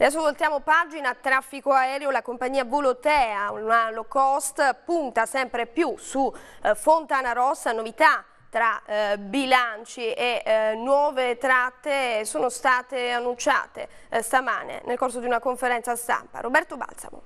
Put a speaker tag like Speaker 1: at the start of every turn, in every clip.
Speaker 1: Adesso voltiamo pagina, traffico aereo, la compagnia Volotea, una low cost, punta sempre più su eh, Fontana Rossa, novità tra eh, bilanci e eh, nuove tratte sono state annunciate eh, stamane nel corso di una conferenza stampa. Roberto Balsamo.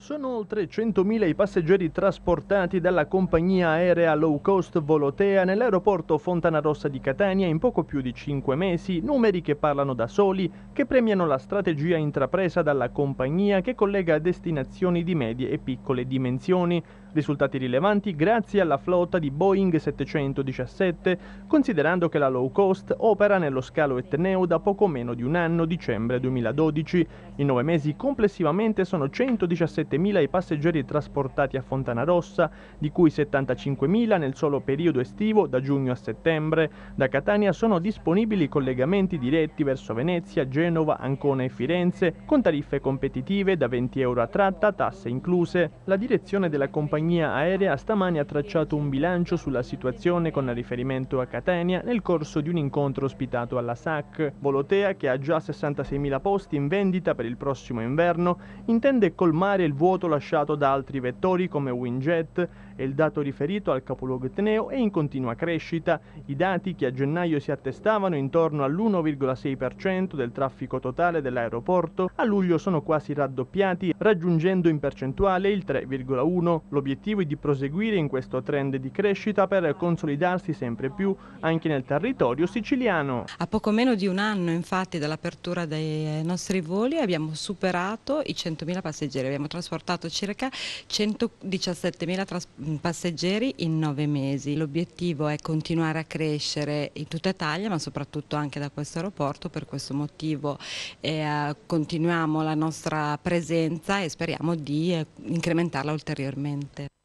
Speaker 2: Sono oltre 100.000 i passeggeri trasportati dalla compagnia aerea low cost Volotea nell'aeroporto Fontanarossa di Catania in poco più di 5 mesi, numeri che parlano da soli, che premiano la strategia intrapresa dalla compagnia che collega destinazioni di medie e piccole dimensioni. Risultati rilevanti grazie alla flotta di Boeing 717, considerando che la low cost opera nello scalo etneo da poco meno di un anno, dicembre 2012. In 9 mesi complessivamente sono 117 37.000 i passeggeri trasportati a Fontana Rossa, di cui 75.000 nel solo periodo estivo da giugno a settembre. Da Catania sono disponibili collegamenti diretti verso Venezia, Genova, Ancona e Firenze, con tariffe competitive da 20 euro a tratta, tasse incluse. La direzione della compagnia aerea stamani ha tracciato un bilancio sulla situazione con riferimento a Catania nel corso di un incontro ospitato alla SAC. Volotea, che ha già 66.000 posti in vendita per il prossimo inverno, intende colmare il vuoto lasciato da altri vettori come Winjet è il dato riferito al capoluogo etneo è in continua crescita. I dati che a gennaio si attestavano intorno all'1,6% del traffico totale dell'aeroporto a luglio sono quasi raddoppiati, raggiungendo in percentuale il 3,1. L'obiettivo è di proseguire in questo trend di crescita per consolidarsi sempre più anche nel territorio siciliano.
Speaker 3: A poco meno di un anno infatti dall'apertura dei nostri voli abbiamo superato i 100.000 passeggeri, abbiamo trasformato trasportato circa 117.000 mm, passeggeri in nove mesi. L'obiettivo è continuare a crescere in tutta Italia ma soprattutto anche da questo aeroporto, per questo motivo eh, continuiamo la nostra presenza e speriamo di eh, incrementarla ulteriormente.